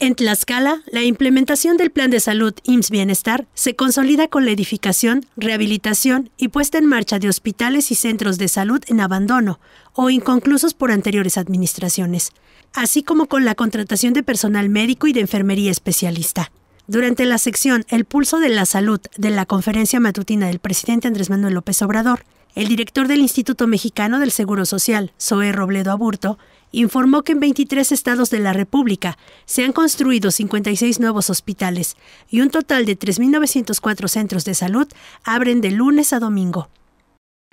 En Tlaxcala, la implementación del Plan de Salud IMSS Bienestar se consolida con la edificación, rehabilitación y puesta en marcha de hospitales y centros de salud en abandono o inconclusos por anteriores administraciones, así como con la contratación de personal médico y de enfermería especialista. Durante la sección El pulso de la salud de la conferencia matutina del presidente Andrés Manuel López Obrador, el director del Instituto Mexicano del Seguro Social, Zoe Robledo Aburto, informó que en 23 estados de la República se han construido 56 nuevos hospitales y un total de 3.904 centros de salud abren de lunes a domingo.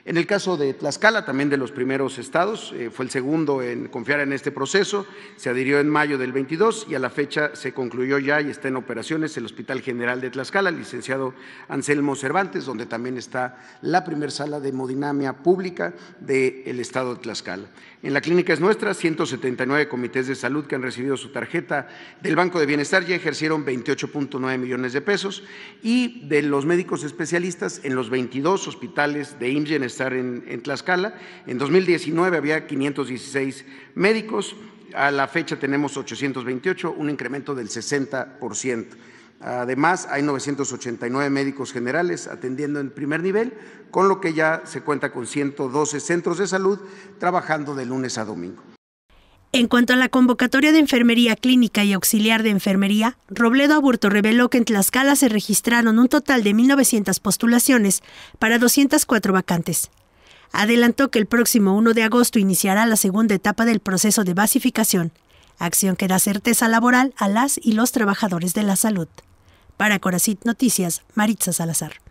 En el caso de Tlaxcala, también de los primeros estados, eh, fue el segundo en confiar en este proceso, se adhirió en mayo del 22 y a la fecha se concluyó ya y está en operaciones el Hospital General de Tlaxcala, licenciado Anselmo Cervantes, donde también está la primer sala de hemodinamia pública del estado de Tlaxcala. En la clínica es nuestra, 179 comités de salud que han recibido su tarjeta del Banco de Bienestar ya ejercieron 28.9 millones de pesos y de los médicos especialistas en los 22 hospitales de IMSS estar en, Tlaxcala. En 2019 había 516 médicos, a la fecha tenemos 828, un incremento del 60%. Además, hay 989 médicos generales atendiendo en primer nivel, con lo que ya se cuenta con 112 centros de salud trabajando de lunes a domingo. En cuanto a la convocatoria de enfermería clínica y auxiliar de enfermería, Robledo Aburto reveló que en Tlaxcala se registraron un total de 1.900 postulaciones para 204 vacantes. Adelantó que el próximo 1 de agosto iniciará la segunda etapa del proceso de basificación, acción que da certeza laboral a las y los trabajadores de la salud. Para Coracit Noticias, Maritza Salazar.